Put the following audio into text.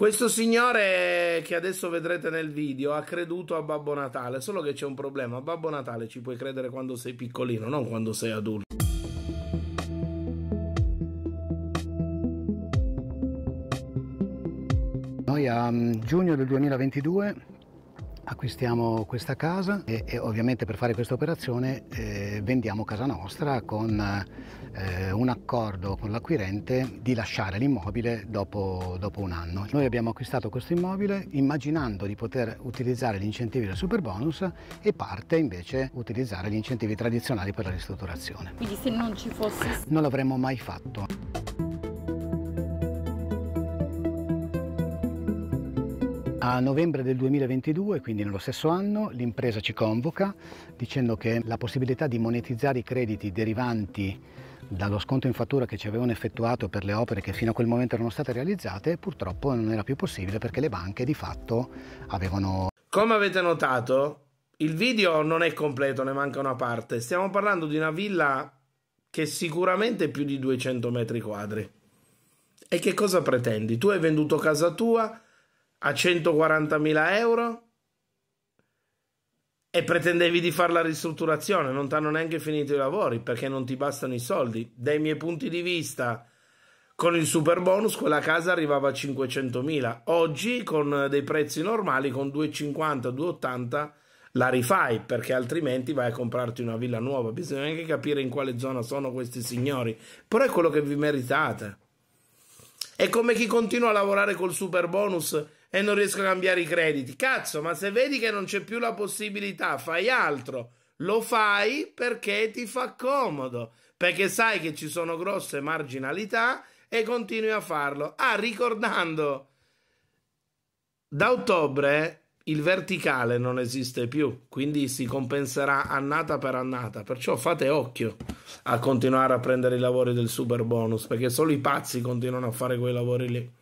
Questo signore che adesso vedrete nel video ha creduto a Babbo Natale, solo che c'è un problema. A Babbo Natale ci puoi credere quando sei piccolino, non quando sei adulto. Noi a mm, giugno del 2022 acquistiamo questa casa e, e ovviamente per fare questa operazione eh, vendiamo casa nostra con eh, un accordo con l'acquirente di lasciare l'immobile dopo, dopo, un anno. Noi abbiamo acquistato questo immobile immaginando di poter utilizzare gli incentivi del super bonus e parte invece utilizzare gli incentivi tradizionali per la ristrutturazione. Quindi se non ci fosse... Non l'avremmo mai fatto. A novembre del 2022, quindi nello stesso anno, l'impresa ci convoca dicendo che la possibilità di monetizzare i crediti derivanti dallo sconto in fattura che ci avevano effettuato per le opere che fino a quel momento erano state realizzate purtroppo non era più possibile perché le banche di fatto avevano... Come avete notato, il video non è completo, ne manca una parte. Stiamo parlando di una villa che sicuramente è più di 200 metri quadri. E che cosa pretendi? Tu hai venduto casa tua, a 140.000 euro e pretendevi di fare la ristrutturazione, non ti hanno neanche finito i lavori perché non ti bastano i soldi. Dai miei punti di vista, con il super bonus quella casa arrivava a 500.000, oggi con dei prezzi normali, con 2,50, 2,80 la rifai perché altrimenti vai a comprarti una villa nuova. Bisogna anche capire in quale zona sono questi signori, però è quello che vi meritate. È come chi continua a lavorare col super bonus e non riesco a cambiare i crediti. Cazzo, ma se vedi che non c'è più la possibilità, fai altro. Lo fai perché ti fa comodo, perché sai che ci sono grosse marginalità e continui a farlo. Ah, ricordando, da ottobre il verticale non esiste più, quindi si compenserà annata per annata. Perciò fate occhio a continuare a prendere i lavori del super bonus, perché solo i pazzi continuano a fare quei lavori lì.